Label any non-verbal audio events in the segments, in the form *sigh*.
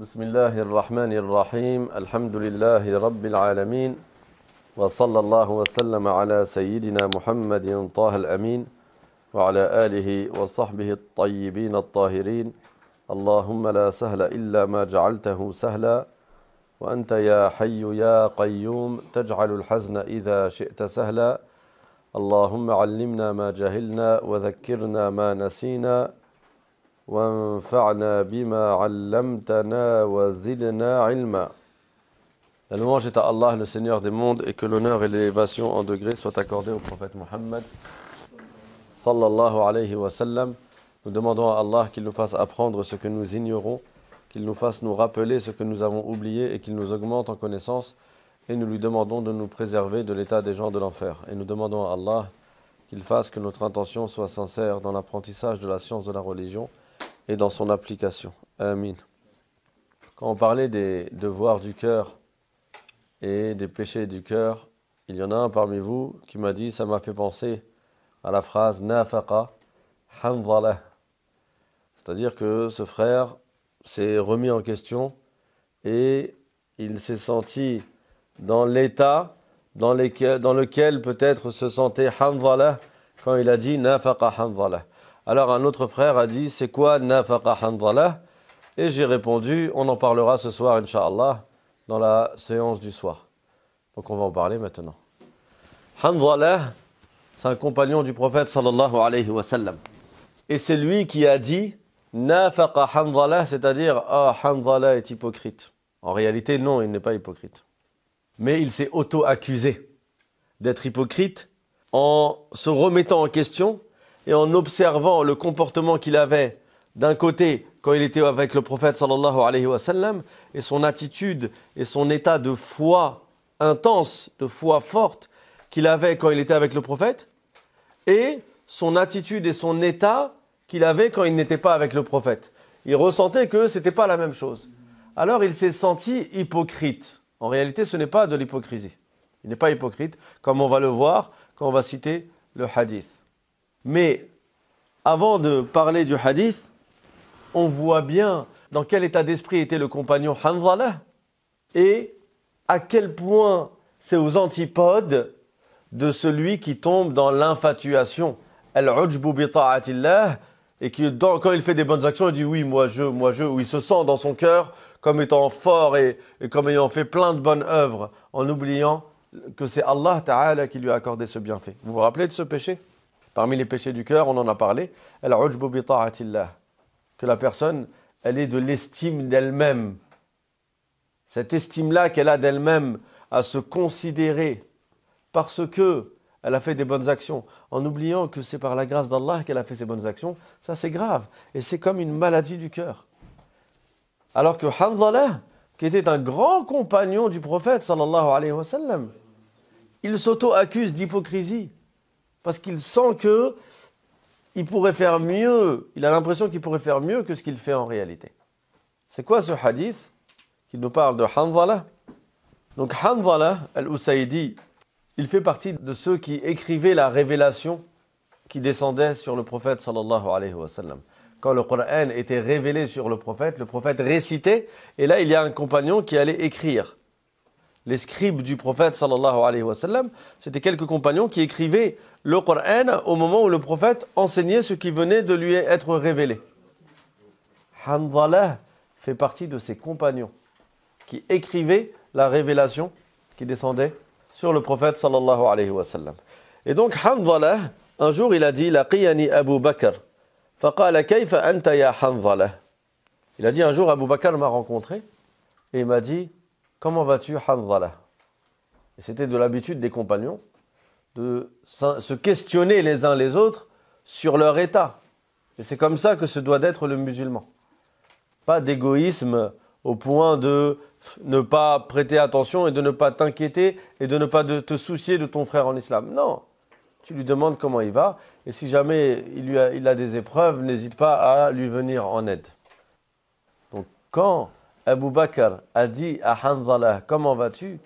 بسم الله الرحمن الرحيم الحمد لله رب العالمين وصلى الله وسلم على سيدنا محمد طه الأمين وعلى آله وصحبه الطيبين الطاهرين اللهم لا سهل إلا ما جعلته سهلا وأنت يا حي يا قيوم تجعل الحزن إذا شئت سهلا اللهم علمنا ما جهلنا وذكرنا ما نسينا La louange est à Allah, le Seigneur des mondes, et que l'honneur et l'élévation en degrés soient accordés au prophète Muhammad, Sallallahu alayhi wa sallam. Nous demandons à Allah qu'il nous fasse apprendre ce que nous ignorons, qu'il nous fasse nous rappeler ce que nous avons oublié et qu'il nous augmente en connaissance. Et nous lui demandons de nous préserver de l'état des gens de l'enfer. Et nous demandons à Allah qu'il fasse que notre intention soit sincère dans l'apprentissage de la science de la religion et dans son application. Amin. Quand on parlait des devoirs du cœur et des péchés du cœur, il y en a un parmi vous qui m'a dit, ça m'a fait penser à la phrase nafaqa hanzala. C'est-à-dire que ce frère s'est remis en question et il s'est senti dans l'état dans, lequel peut-être se sentait hanzala quand il a dit nafaqa hanzala. Alors un autre frère a dit C'est quoi Nafaqa Handalah Et j'ai répondu On en parlera ce soir, Inch'Allah, dans la séance du soir. Donc on va en parler maintenant. Handalah, c'est un compagnon du prophète sallallahu alayhi wa sallam. Et c'est lui qui a dit Nafaqa Handalah, c'est-à-dire Ah, oh, est hypocrite. En réalité, non, il n'est pas hypocrite. Mais il s'est auto-accusé d'être hypocrite en se remettant en question et en observant le comportement qu'il avait d'un côté quand il était avec le prophète sallallahu alayhi wa sallam et son attitude et son état de foi intense, de foi forte qu'il avait quand il était avec le prophète et son attitude et son état qu'il avait quand il n'était pas avec le prophète. Il ressentait que ce n'était pas la même chose. Alors il s'est senti hypocrite. En réalité, ce n'est pas de l'hypocrisie. Il n'est pas hypocrite, comme on va le voir quand on va citer le hadith. Mais avant de parler du hadith, on voit bien dans quel état d'esprit était le compagnon Hanzalah et à quel point c'est aux antipodes de celui qui tombe dans l'infatuation. al et qui quand il fait des bonnes actions, il dit oui, moi je, moi je, ou il se sent dans son cœur comme étant fort et, et comme ayant fait plein de bonnes œuvres en oubliant que c'est Allah Ta'ala qui lui a accordé ce bienfait. Vous vous rappelez de ce péché Parmi les péchés du cœur, on en a parlé, que la personne, elle est de l'estime d'elle-même. Cette estime-là qu'elle a d'elle-même, à se considérer parce que elle a fait des bonnes actions, en oubliant que c'est par la grâce d'Allah qu'elle a fait ses bonnes actions, ça c'est grave. Et c'est comme une maladie du cœur. Alors que Hamza, qui était un grand compagnon du prophète, sallallahu alayhi wa sallam, il s'auto-accuse d'hypocrisie parce qu'il sent qu'il pourrait faire mieux, il a l'impression qu'il pourrait faire mieux que ce qu'il fait en réalité. C'est quoi ce hadith qui nous parle de Hanwala. Donc hanwala al-Usaidi, il fait partie de ceux qui écrivaient la révélation qui descendait sur le prophète sallallahu alayhi wa sallam. Quand le Coran était révélé sur le prophète, le prophète récitait, et là il y a un compagnon qui allait écrire les scribes du prophète sallallahu alayhi wa sallam, c'était quelques compagnons qui écrivaient le Coran au moment où le prophète enseignait ce qui venait de lui être révélé. Hanzalah fait partie de ses compagnons qui écrivaient la révélation qui descendait sur le prophète sallallahu alayhi wa sallam. Et donc Hanzalah, un jour il a dit Laqiyani Abu Bakr. Faqala kayfa anta ya Hanzalah. Il a dit un jour Abu Bakr m'a rencontré et il m'a dit Comment vas-tu, et C'était de l'habitude des compagnons de se questionner les uns les autres sur leur état. Et c'est comme ça que se doit d'être le musulman. Pas d'égoïsme au point de ne pas prêter attention et de ne pas t'inquiéter et de ne pas de te soucier de ton frère en islam. Non, tu lui demandes comment il va et si jamais il, il a des épreuves, n'hésite pas à lui venir en aide. Donc quand Abu Bakr a dit à Hanzalah Comment vas-tu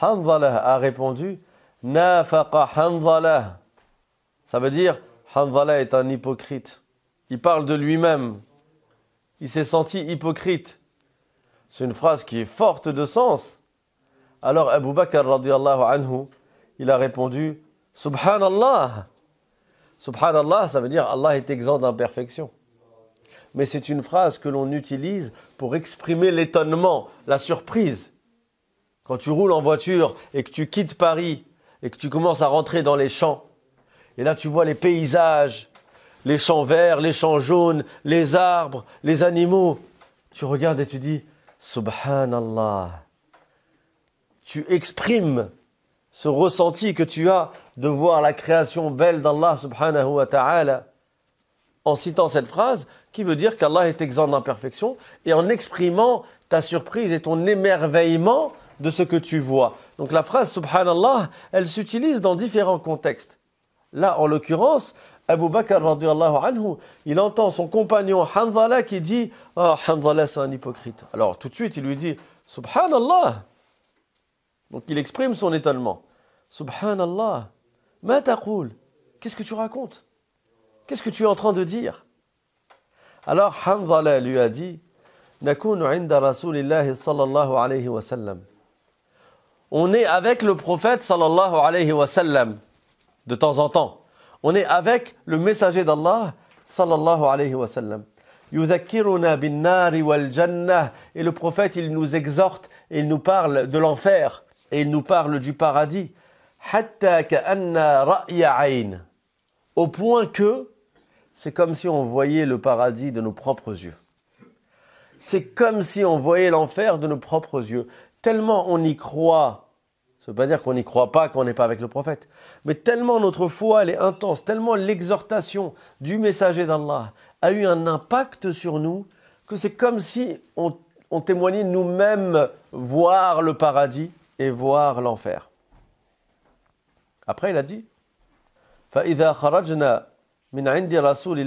Hanzalah a répondu Nafaqa Hanzalah. Ça veut dire Hanzalah est un hypocrite. Il parle de lui-même. Il s'est senti hypocrite. C'est une phrase qui est forte de sens. Alors Abu Bakr anhu, il a répondu Subhanallah. Subhanallah, ça veut dire Allah est exempt d'imperfection mais c'est une phrase que l'on utilise pour exprimer l'étonnement, la surprise. Quand tu roules en voiture et que tu quittes Paris et que tu commences à rentrer dans les champs, et là tu vois les paysages, les champs verts, les champs jaunes, les arbres, les animaux, tu regardes et tu dis Subhanallah. Tu exprimes ce ressenti que tu as de voir la création belle d'Allah subhanahu wa ta'ala en citant cette phrase qui veut dire qu'Allah est exempt d'imperfection et en exprimant ta surprise et ton émerveillement de ce que tu vois. Donc la phrase subhanallah, elle s'utilise dans différents contextes. Là, en l'occurrence, Abu Bakr anhu, il entend son compagnon Hanzala qui dit Ah, oh, c'est un hypocrite. Alors tout de suite, il lui dit Subhanallah. Donc il exprime son étonnement. Subhanallah, ma Qu'est-ce que tu racontes Qu'est-ce que tu es en train de dire Alors Hanzala lui a dit On est avec le prophète sallallahu alayhi wa de temps en temps. On est avec le messager d'Allah sallallahu alayhi wa sallam. Et le prophète, il nous exhorte, et il nous parle de l'enfer, et il nous parle du paradis. Au point que c'est comme si on voyait le paradis de nos propres yeux. C'est comme si on voyait l'enfer de nos propres yeux. Tellement on y croit, ça ne veut pas dire qu'on n'y croit pas, qu'on n'est pas avec le prophète, mais tellement notre foi, elle est intense, tellement l'exhortation du messager d'Allah a eu un impact sur nous, que c'est comme si on, témoignait nous-mêmes voir le paradis et voir l'enfer. Après, il a dit, Fa'idha kharajna » Il a dit,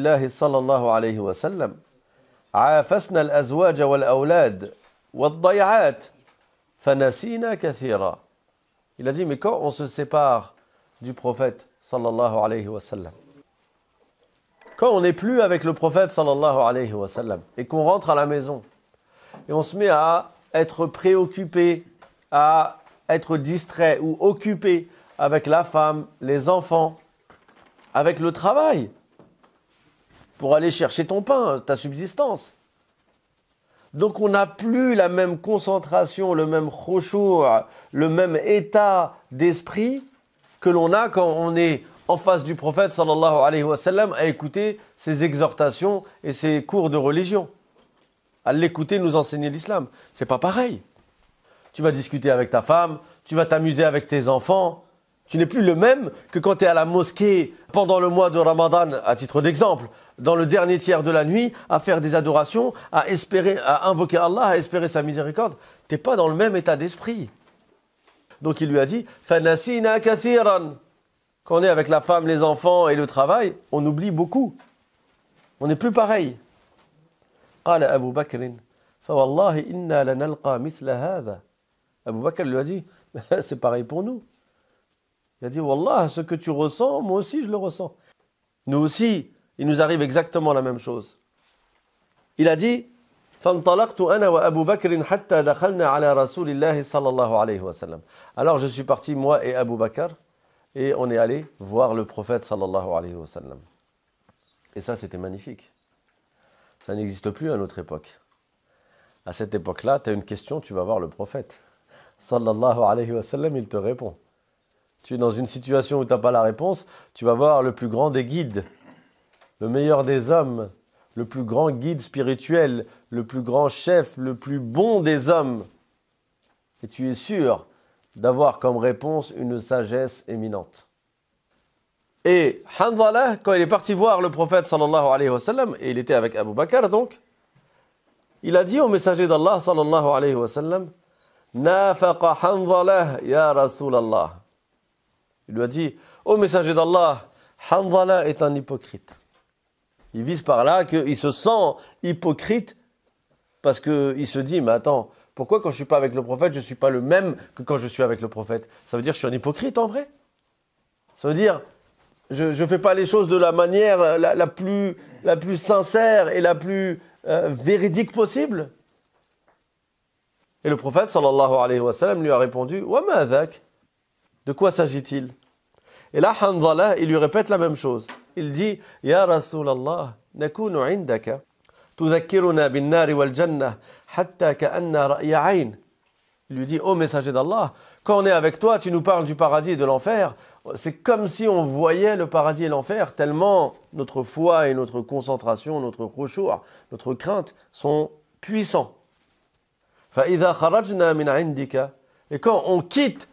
mais quand on se sépare du prophète, sallallahu alayhi wa sallam, quand on n'est plus avec le prophète, sallallahu alayhi wa sallam, et qu'on rentre à la maison, et on se met à être préoccupé, à être distrait ou occupé avec la femme, les enfants, avec le travail pour aller chercher ton pain, ta subsistance. Donc on n'a plus la même concentration, le même khoshour, le même état d'esprit que l'on a quand on est en face du prophète sallallahu alayhi wa sallam à écouter ses exhortations et ses cours de religion. À l'écouter nous enseigner l'islam. C'est pas pareil. Tu vas discuter avec ta femme, tu vas t'amuser avec tes enfants, tu n'es plus le même que quand tu es à la mosquée pendant le mois de Ramadan, à titre d'exemple, dans le dernier tiers de la nuit, à faire des adorations, à espérer, à invoquer Allah, à espérer sa miséricorde. Tu n'es pas dans le même état d'esprit. Donc il lui a dit, Quand on est avec la femme, les enfants et le travail, on oublie beaucoup. On n'est plus pareil. Abu Bakr lui a dit, *laughs* c'est pareil pour nous. Il a dit, Wallah, ce que tu ressens, moi aussi je le ressens. Nous aussi, il nous arrive exactement la même chose. Il a dit, alors je suis parti, moi et Abu Bakr, et on est allé voir le prophète sallallahu alayhi wa Et ça, c'était magnifique. Ça n'existe plus à notre époque. À cette époque-là, tu as une question, tu vas voir le prophète. Sallallahu alayhi wa sallam, il te répond tu es dans une situation où tu n'as pas la réponse, tu vas voir le plus grand des guides, le meilleur des hommes, le plus grand guide spirituel, le plus grand chef, le plus bon des hommes. Et tu es sûr d'avoir comme réponse une sagesse éminente. Et Hanzala, quand il est parti voir le prophète sallallahu alayhi wa sallam, et il était avec Abu Bakr donc, il a dit au messager d'Allah sallallahu alayhi wa sallam, Nafaqa Hanzala ya Rasulallah. Il lui a dit Ô oh, messager d'Allah, Hanzala est un hypocrite. Il vise par là qu'il se sent hypocrite parce qu'il se dit Mais attends, pourquoi quand je suis pas avec le prophète, je ne suis pas le même que quand je suis avec le prophète Ça veut dire que je suis un hypocrite en vrai Ça veut dire je ne fais pas les choses de la manière la, plus, la plus sincère et la plus euh, véridique possible Et le prophète sallallahu alayhi wa sallam lui a répondu « Wa de quoi s'agit-il Et là, il lui répète la même chose. Il dit Ya indaka, bin nari wal jannah, hatta Il lui dit Ô messager d'Allah, quand on est avec toi, tu nous parles du paradis et de l'enfer. C'est comme si on voyait le paradis et l'enfer, tellement notre foi et notre concentration, notre rochour, notre crainte sont puissants. Et quand on quitte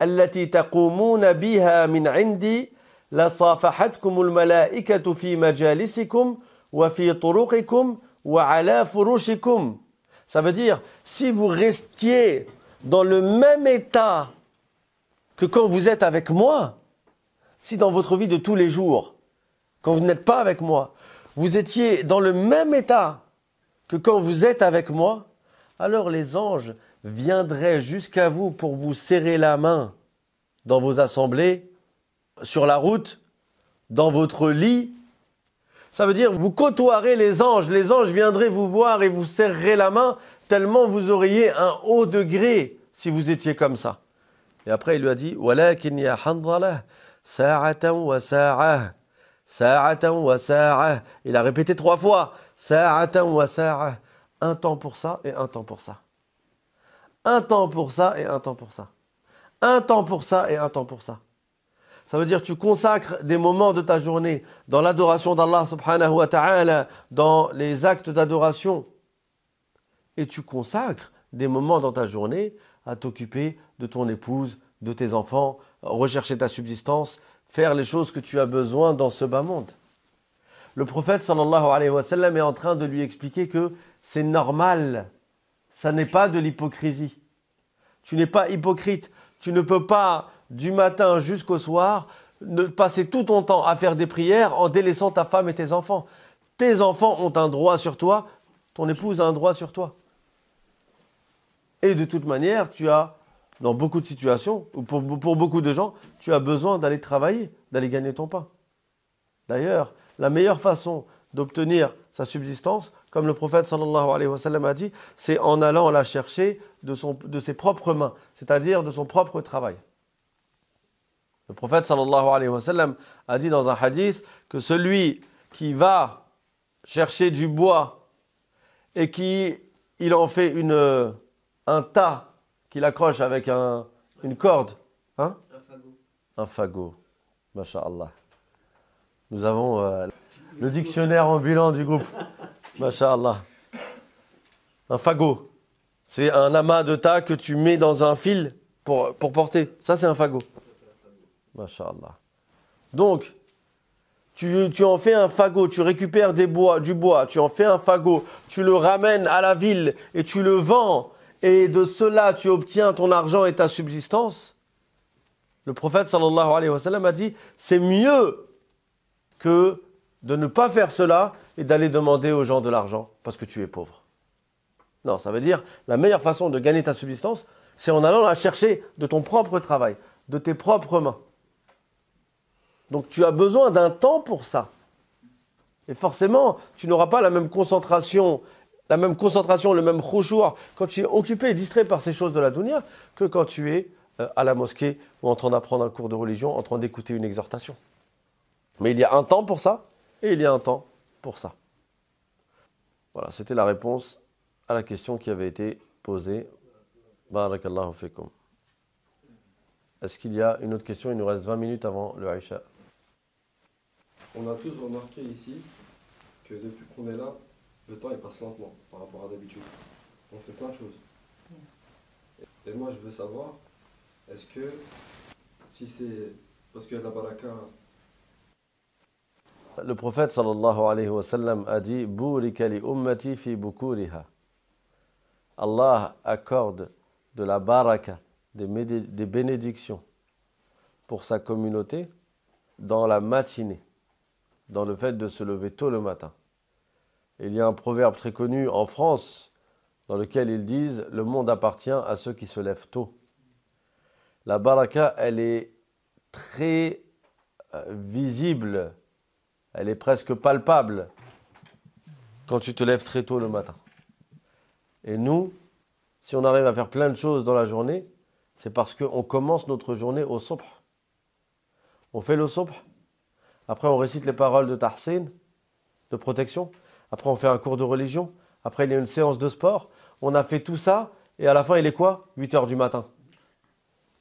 Ça veut dire, si vous restiez dans le même état que quand vous êtes avec moi, si dans votre vie de tous les jours, quand vous n'êtes pas avec moi, vous étiez dans le même état que quand vous êtes avec moi, alors les anges viendrait jusqu'à vous pour vous serrer la main dans vos assemblées, sur la route, dans votre lit, ça veut dire vous côtoierez les anges, les anges viendraient vous voir et vous serreraient la main tellement vous auriez un haut degré si vous étiez comme ça. Et après il lui a dit "Walakin ya handalah wa sa'ah wa sa'ah." Il a répété trois fois wa sa'ah", un temps pour ça et un temps pour ça. Un temps pour ça et un temps pour ça. Un temps pour ça et un temps pour ça. Ça veut dire tu consacres des moments de ta journée dans l'adoration d'Allah subhanahu wa ta'ala, dans les actes d'adoration. Et tu consacres des moments dans ta journée à t'occuper de ton épouse, de tes enfants, rechercher ta subsistance, faire les choses que tu as besoin dans ce bas monde. Le prophète sallallahu alayhi wa sallam est en train de lui expliquer que c'est normal ça n'est pas de l'hypocrisie. Tu n'es pas hypocrite. Tu ne peux pas, du matin jusqu'au soir, ne passer tout ton temps à faire des prières en délaissant ta femme et tes enfants. Tes enfants ont un droit sur toi, ton épouse a un droit sur toi. Et de toute manière, tu as, dans beaucoup de situations, ou pour, pour beaucoup de gens, tu as besoin d'aller travailler, d'aller gagner ton pain. D'ailleurs, la meilleure façon d'obtenir sa subsistance, comme le prophète sallallahu alayhi wa sallam a dit, c'est en allant la chercher de, son, de ses propres mains, c'est-à-dire de son propre travail. Le prophète sallallahu alayhi wa sallam a dit dans un hadith que celui qui va chercher du bois et qui il en fait un tas qu'il accroche avec une corde, hein? un fagot. Un fagot, Allah. Nous avons euh, le dictionnaire ambulant du groupe. Masha'Allah. Un fagot. C'est un amas de tas que tu mets dans un fil pour, porter. Ça, c'est un fagot. Masha'Allah. Donc, tu, en fais un fagot, tu récupères des bois, du bois, tu en fais un fagot, tu le ramènes à la ville et tu le vends. Et de cela, tu obtiens ton argent et ta subsistance. Le prophète sallallahu alayhi wa sallam a dit, c'est mieux que de ne pas faire cela et d'aller demander aux gens de l'argent parce que tu es pauvre. Non, ça veut dire la meilleure façon de gagner ta subsistance, c'est en allant la chercher de ton propre travail, de tes propres mains. Donc tu as besoin d'un temps pour ça. Et forcément, tu n'auras pas la même concentration, la même concentration, le même rouchoir, quand tu es occupé et distrait par ces choses de la dunya que quand tu es euh, à la mosquée ou en train d'apprendre un cours de religion, en train d'écouter une exhortation. Mais il y a un temps pour ça et il y a un temps pour ça Voilà, c'était la réponse à la question qui avait été posée. Barakallahu fikum. Est-ce qu'il y a une autre question Il nous reste 20 minutes avant le Aïcha. On a tous remarqué ici que depuis qu'on est là, le temps il passe lentement par rapport à d'habitude. On fait plein de choses. Et moi je veux savoir, est-ce que si c'est parce que la baraka le prophète alayhi wa sallam a dit Allah accorde de la baraka, des bénédictions pour sa communauté dans la matinée, dans le fait de se lever tôt le matin. Il y a un proverbe très connu en France dans lequel ils disent Le monde appartient à ceux qui se lèvent tôt. La baraka, elle est très euh, visible elle est presque palpable quand tu te lèves très tôt le matin. Et nous, si on arrive à faire plein de choses dans la journée, c'est parce qu'on commence notre journée au sopra. On fait le Sopr. après on récite les paroles de Tahsin, de protection, après on fait un cours de religion, après il y a une séance de sport, on a fait tout ça, et à la fin il est quoi 8 heures du matin.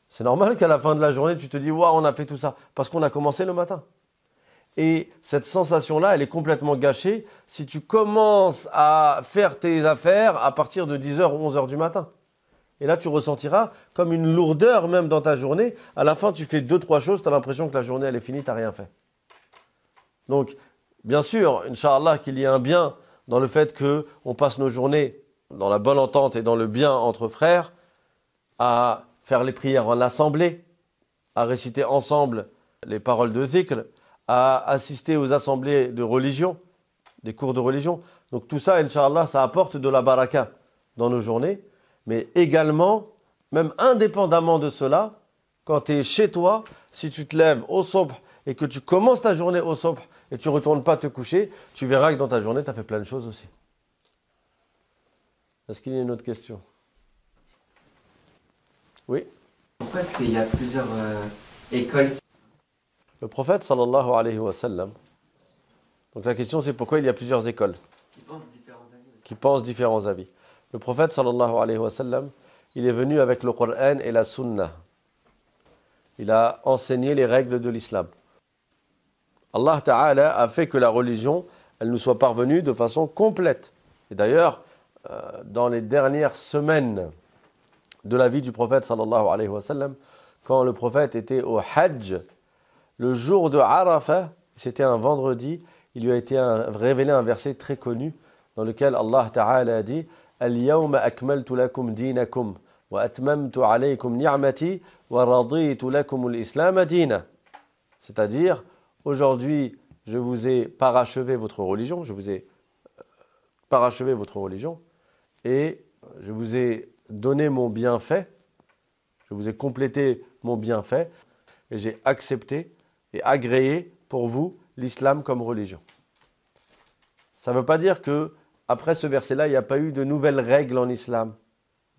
C'est normal qu'à la fin de la journée tu te dis, waouh, on a fait tout ça, parce qu'on a commencé le matin. Et cette sensation-là, elle est complètement gâchée si tu commences à faire tes affaires à partir de 10h ou 11h du matin. Et là, tu ressentiras comme une lourdeur même dans ta journée. À la fin, tu fais deux, trois choses, tu as l'impression que la journée, elle est finie, tu n'as rien fait. Donc, bien sûr, Inch'Allah, qu'il y ait un bien dans le fait qu'on passe nos journées dans la bonne entente et dans le bien entre frères, à faire les prières en assemblée, à réciter ensemble les paroles de zikr, à assister aux assemblées de religion, des cours de religion. Donc tout ça, Inch'Allah, ça apporte de la baraka dans nos journées. Mais également, même indépendamment de cela, quand tu es chez toi, si tu te lèves au sombre et que tu commences ta journée au sombre et tu ne retournes pas te coucher, tu verras que dans ta journée, tu as fait plein de choses aussi. Est-ce qu'il y a une autre question Oui Pourquoi est-ce qu'il y a plusieurs euh, écoles le prophète, sallallahu alayhi wa sallam, donc la question c'est pourquoi il y a plusieurs écoles qui pensent différents avis. Le prophète, sallallahu alayhi wa sallam, il est venu avec le Coran et la Sunna. Il a enseigné les règles de l'islam. Allah Ta'ala a fait que la religion, elle nous soit parvenue de façon complète. Et d'ailleurs, euh, dans les dernières semaines de la vie du prophète sallallahu alayhi wa sallam, quand le prophète était au Hajj, le jour de Arafah, c'était un vendredi, il lui a été révélé un verset très connu dans lequel Allah Ta'ala a dit al dinakum wa atmamtu alaykum wa C'est-à-dire aujourd'hui, je vous ai parachevé votre religion, je vous ai euh, parachevé votre religion et je vous ai donné mon bienfait, je vous ai complété mon bienfait et j'ai accepté et agréer pour vous l'islam comme religion. Ça ne veut pas dire que après ce verset-là, il n'y a pas eu de nouvelles règles en islam,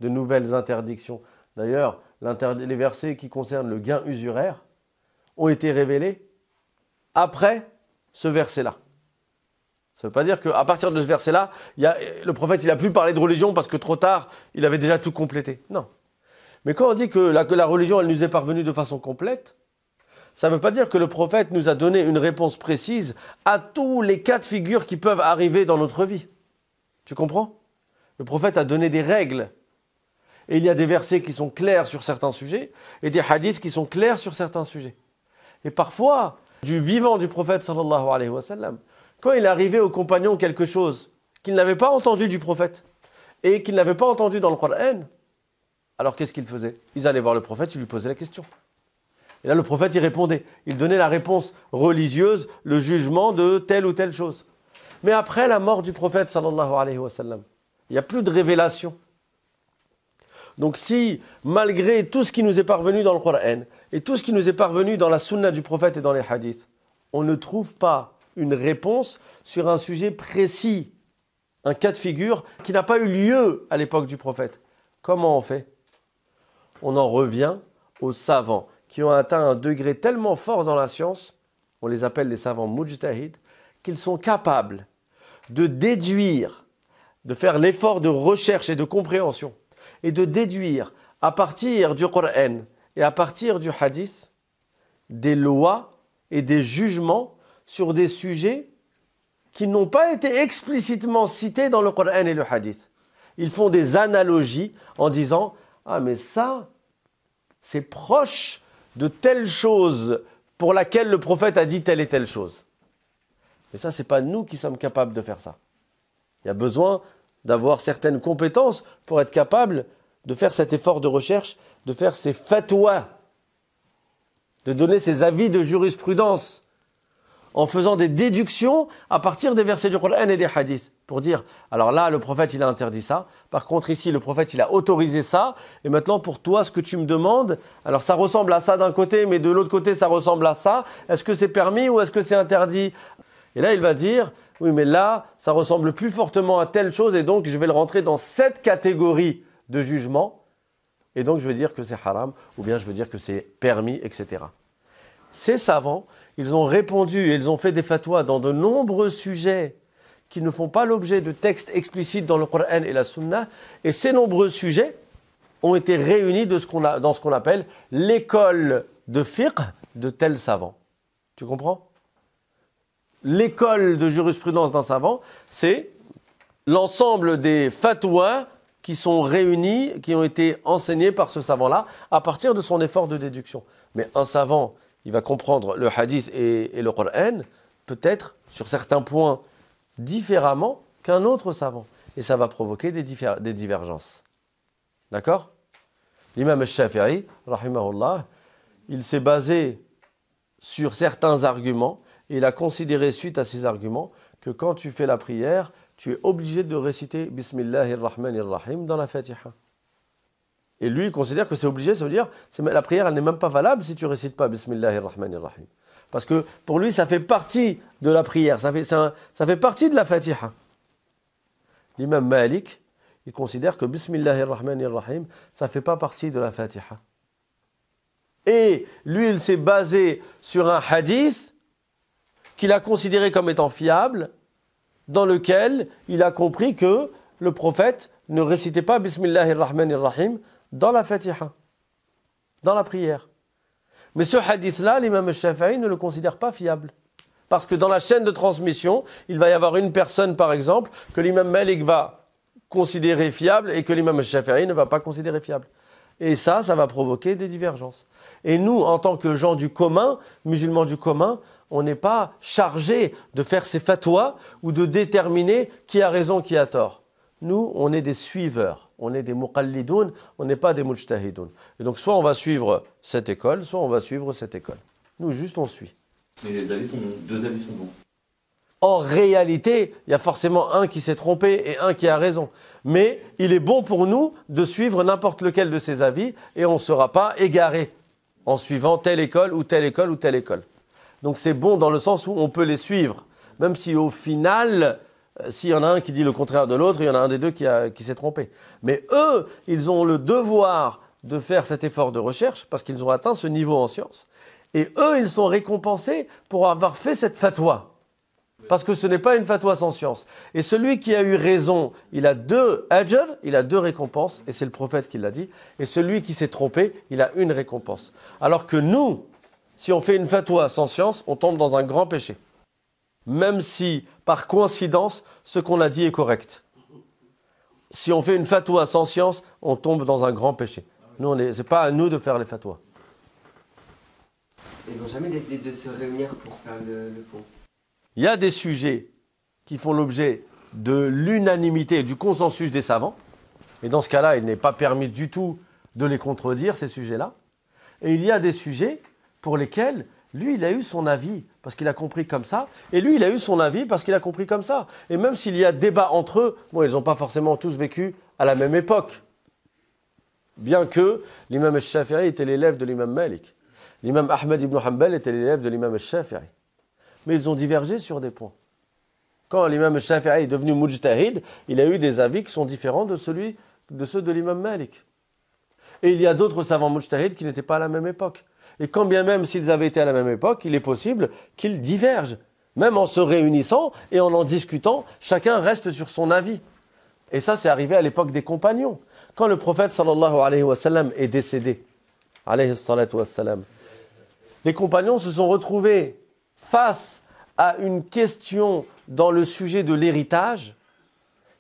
de nouvelles interdictions. D'ailleurs, les versets qui concernent le gain usuraire ont été révélés après ce verset-là. Ça ne veut pas dire qu'à partir de ce verset-là, le prophète n'a plus parlé de religion parce que trop tard, il avait déjà tout complété. Non. Mais quand on dit que la religion, elle nous est parvenue de façon complète, ça ne veut pas dire que le prophète nous a donné une réponse précise à tous les cas de figure qui peuvent arriver dans notre vie. Tu comprends Le prophète a donné des règles. Et il y a des versets qui sont clairs sur certains sujets et des hadiths qui sont clairs sur certains sujets. Et parfois, du vivant du prophète sallallahu alayhi wa sallam, quand il arrivait aux compagnons quelque chose qu'ils n'avaient pas entendu du prophète et qu'ils n'avaient pas entendu dans le Coran, alors qu'est-ce qu'ils faisaient Ils allaient voir le prophète, ils lui posaient la question. Et là, le prophète y répondait. Il donnait la réponse religieuse, le jugement de telle ou telle chose. Mais après la mort du prophète, alayhi wa sallam, il n'y a plus de révélation. Donc si, malgré tout ce qui nous est parvenu dans le Coran et tout ce qui nous est parvenu dans la sunna du prophète et dans les hadiths, on ne trouve pas une réponse sur un sujet précis, un cas de figure qui n'a pas eu lieu à l'époque du prophète, comment on fait On en revient aux savants qui ont atteint un degré tellement fort dans la science, on les appelle les savants mujtahid, qu'ils sont capables de déduire, de faire l'effort de recherche et de compréhension, et de déduire à partir du Coran et à partir du Hadith des lois et des jugements sur des sujets qui n'ont pas été explicitement cités dans le Coran et le Hadith. Ils font des analogies en disant Ah, mais ça, c'est proche de telle chose pour laquelle le prophète a dit telle et telle chose. Mais ça, ce n'est pas nous qui sommes capables de faire ça. Il y a besoin d'avoir certaines compétences pour être capable de faire cet effort de recherche, de faire ces fatwas, de donner ces avis de jurisprudence, en faisant des déductions à partir des versets du Coran et des hadiths pour dire, alors là, le prophète, il a interdit ça. Par contre, ici, le prophète, il a autorisé ça. Et maintenant, pour toi, ce que tu me demandes, alors ça ressemble à ça d'un côté, mais de l'autre côté, ça ressemble à ça. Est-ce que c'est permis ou est-ce que c'est interdit Et là, il va dire, oui, mais là, ça ressemble plus fortement à telle chose, et donc je vais le rentrer dans cette catégorie de jugement. Et donc, je vais dire que c'est haram, ou bien je veux dire que c'est permis, etc. Ces savants, ils ont répondu, et ils ont fait des fatwas dans de nombreux sujets qui ne font pas l'objet de textes explicites dans le Qur'an et la Sunna. Et ces nombreux sujets ont été réunis de ce a, dans ce qu'on appelle l'école de fiqh de tel savant. Tu comprends L'école de jurisprudence d'un savant, c'est l'ensemble des fatwas qui sont réunis, qui ont été enseignés par ce savant-là, à partir de son effort de déduction. Mais un savant, il va comprendre le hadith et, le Qur'an, peut-être sur certains points, différemment qu'un autre savant. Et ça va provoquer des, divergences. D'accord L'imam Shafi'i, rahimahullah, il s'est basé sur certains arguments et il a considéré suite à ces arguments que quand tu fais la prière, tu es obligé de réciter Bismillahirrahmanirrahim dans la Fatiha. Et lui, il considère que c'est obligé, ça veut dire que la prière, elle n'est même pas valable si tu ne récites pas Bismillahirrahmanirrahim. Rahim. Parce que pour lui, ça fait partie de la prière, ça fait, ça, ça fait partie de la Fatiha. L'imam Malik, il considère que Bismillahirrahmanirrahim, ça ne fait pas partie de la Fatiha. Et lui, il s'est basé sur un hadith qu'il a considéré comme étant fiable, dans lequel il a compris que le prophète ne récitait pas Bismillahirrahmanirrahim dans la Fatiha, dans la prière. Mais ce hadith-là, l'imam Shafi'i ne le considère pas fiable. Parce que dans la chaîne de transmission, il va y avoir une personne, par exemple, que l'imam Malik va considérer fiable et que l'imam Shafi'i ne va pas considérer fiable. Et ça, ça va provoquer des divergences. Et nous, en tant que gens du commun, musulmans du commun, on n'est pas chargé de faire ces fatwas ou de déterminer qui a raison, qui a tort. Nous, on est des suiveurs, on est des muqallidoun, on n'est pas des mujtahidoun. Et donc, soit on va suivre cette école, soit on va suivre cette école. Nous, juste, on suit. Mais les avis sont, deux avis sont bons. En réalité, il y a forcément un qui s'est trompé et un qui a raison. Mais il est bon pour nous de suivre n'importe lequel de ces avis et on ne sera pas égaré en suivant telle école ou telle école ou telle école. Donc c'est bon dans le sens où on peut les suivre, même si au final, euh, s'il y en a un qui dit le contraire de l'autre, il y en a un des deux qui, s'est trompé. Mais eux, ils ont le devoir de faire cet effort de recherche parce qu'ils ont atteint ce niveau en science. Et eux, ils sont récompensés pour avoir fait cette fatwa. Parce que ce n'est pas une fatwa sans science. Et celui qui a eu raison, il a deux ajr, il a deux récompenses, et c'est le prophète qui l'a dit. Et celui qui s'est trompé, il a une récompense. Alors que nous, si on fait une fatwa sans science, on tombe dans un grand péché. Même si par coïncidence, ce qu'on a dit est correct. Si on fait une fatwa sans science, on tombe dans un grand péché. Nous, ce n'est pas à nous de faire les fatwas. Ils n'ont jamais décidé de se réunir pour faire le, le pont. Il y a des sujets qui font l'objet de l'unanimité et du consensus des savants. Et dans ce cas-là, il n'est pas permis du tout de les contredire, ces sujets-là. Et il y a des sujets pour lesquels lui, il a eu son avis parce qu'il a compris comme ça, et lui, il a eu son avis parce qu'il a compris comme ça. Et même s'il y a débat entre eux, bon, ils n'ont pas forcément tous vécu à la même époque. Bien que l'imam Shafi'i était l'élève de l'imam Malik. L'imam Ahmed ibn Hanbal était l'élève de l'imam Shafi'i. Mais ils ont divergé sur des points. Quand l'imam Shafi'i est devenu mujtahid, il a eu des avis qui sont différents de, celui, de ceux de l'imam Malik. Et il y a d'autres savants mujtahid qui n'étaient pas à la même époque. Et quand bien même s'ils avaient été à la même époque, il est possible qu'ils divergent. Même en se réunissant et en en discutant, chacun reste sur son avis. Et ça, c'est arrivé à l'époque des compagnons. Quand le prophète sallallahu alayhi wa sallam est décédé, les compagnons se sont retrouvés face à une question dans le sujet de l'héritage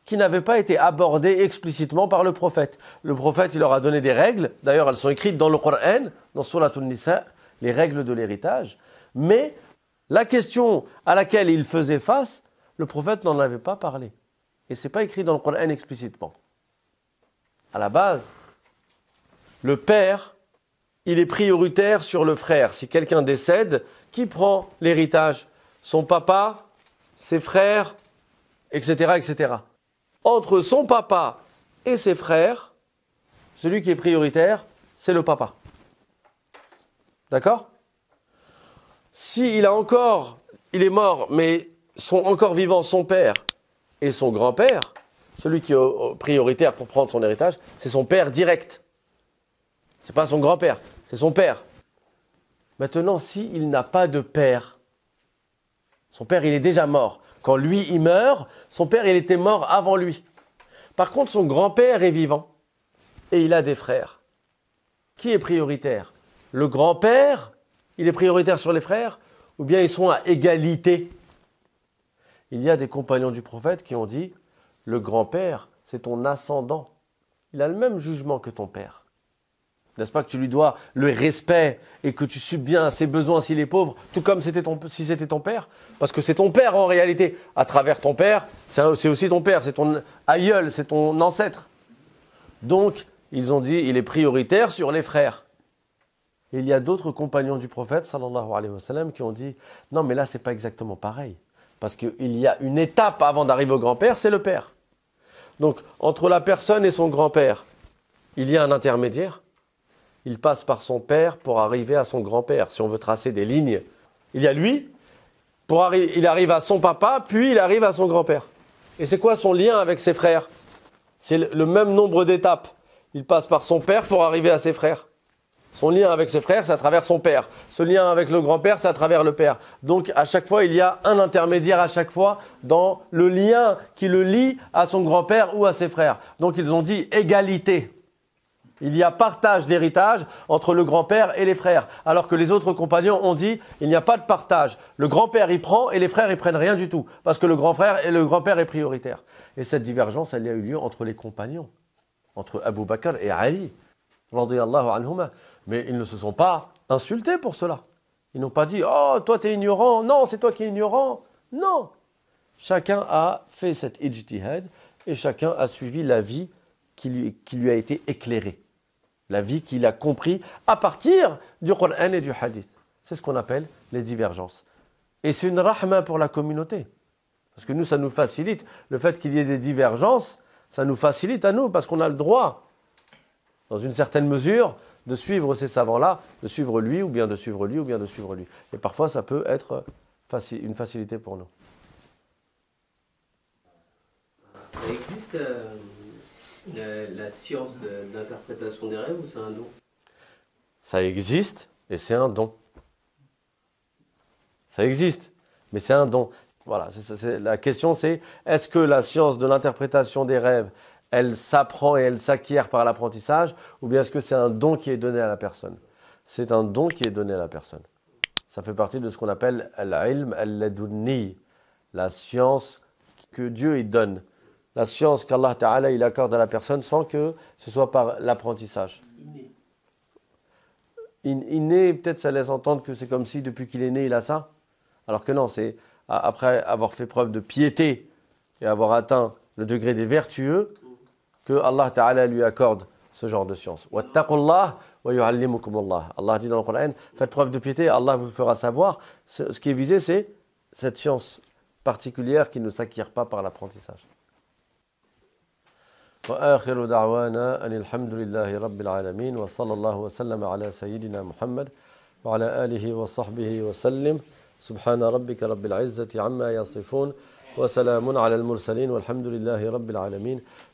qui n'avaient pas été abordées explicitement par le prophète. Le prophète, il leur a donné des règles, d'ailleurs elles sont écrites dans le Qur'an, dans surat Al-Nisa, les règles de l'héritage, mais la question à laquelle il faisait face, le prophète n'en avait pas parlé. Et ce n'est pas écrit dans le Qur'an explicitement. À la base, le père, il est prioritaire sur le frère. Si quelqu'un décède, qui prend l'héritage Son papa, ses frères, etc., etc entre son papa et ses frères, celui qui est prioritaire, c'est le papa. D'accord S'il a encore, il est mort, mais sont encore vivants son père et son grand-père, celui qui est prioritaire pour prendre son héritage, c'est son père direct. Ce n'est pas son grand-père, c'est son père. Maintenant, s'il il n'a pas de père, son père il est déjà mort, quand lui, il meurt, son père, il était mort avant lui. Par contre, son grand-père est vivant et il a des frères. Qui est prioritaire Le grand-père, il est prioritaire sur les frères ou bien ils sont à égalité Il y a des compagnons du prophète qui ont dit, le grand-père, c'est ton ascendant. Il a le même jugement que ton père. N'est-ce pas que tu lui dois le respect et que tu subviens bien ses besoins s'il est pauvre, tout comme ton, si c'était ton père Parce que c'est ton père en réalité. À travers ton père, c'est aussi ton père, c'est ton aïeul, c'est ton ancêtre. Donc, ils ont dit, il est prioritaire sur les frères. il y a d'autres compagnons du prophète, sallallahu alayhi wa sallam, qui ont dit, non mais là, c'est pas exactement pareil. Parce qu'il y a une étape avant d'arriver au grand-père, c'est le père. Donc, entre la personne et son grand-père, il y a un intermédiaire il passe par son père pour arriver à son grand-père, si on veut tracer des lignes. Il y a lui, pour il arrive à son papa, puis il arrive à son grand-père. Et c'est quoi son lien avec ses frères C'est le même nombre d'étapes. Il passe par son père pour arriver à ses frères. Son lien avec ses frères, c'est à travers son père. Ce lien avec le grand-père, c'est à travers le père. Donc à chaque fois, il y a un intermédiaire à chaque fois dans le lien qui le lie à son grand-père ou à ses frères. Donc ils ont dit égalité il y a partage d'héritage entre le grand-père et les frères. Alors que les autres compagnons ont dit, il n'y a pas de partage. Le grand-père y prend et les frères y prennent rien du tout. Parce que le grand-frère et le grand-père est prioritaire. Et cette divergence, elle a eu lieu entre les compagnons, entre Abu Bakr et Ali. Mais ils ne se sont pas insultés pour cela. Ils n'ont pas dit Oh, toi, t'es ignorant. Non, c'est toi qui es ignorant. Non. Chacun a fait cette ijtihad et chacun a suivi la vie qui lui a été éclairée la vie qu'il a compris à partir du Coran et du Hadith. C'est ce qu'on appelle les divergences. Et c'est une rahma pour la communauté. Parce que nous, ça nous facilite. Le fait qu'il y ait des divergences, ça nous facilite à nous, parce qu'on a le droit, dans une certaine mesure, de suivre ces savants-là, de suivre lui, ou bien de suivre lui, ou bien de suivre lui. Et parfois, ça peut être une facilité pour nous. Il existe euh, la, science de, l'interprétation des rêves ou c'est un don Ça existe et c'est un don. Ça existe, mais c'est un don. Voilà, la question c'est est-ce que la science de l'interprétation des rêves, elle s'apprend et elle s'acquiert par l'apprentissage, ou bien est-ce que c'est un don qui est donné à la personne C'est un don qui est donné à la personne. Ça fait partie de ce qu'on appelle al-ilm al la science que Dieu y donne la science qu'Allah Ta'ala il accorde à la personne sans que ce soit par l'apprentissage. Inné. Inné, peut-être ça laisse entendre que c'est comme si depuis qu'il est né, il a ça. Alors que non, c'est après avoir fait preuve de piété et avoir atteint le degré des vertueux que Allah Ta'ala lui accorde ce genre de science. Wa Allah dit dans le Coran, faites preuve de piété, Allah vous fera savoir. Ce qui est visé, c'est cette science particulière qui ne s'acquiert pas par l'apprentissage. وآخر دعوانا أن الحمد لله رب العالمين وصلى الله وسلم على سيدنا محمد وعلى آله وصحبه وسلم سبحان ربك رب العزة عما يصفون وسلام على المرسلين والحمد لله رب العالمين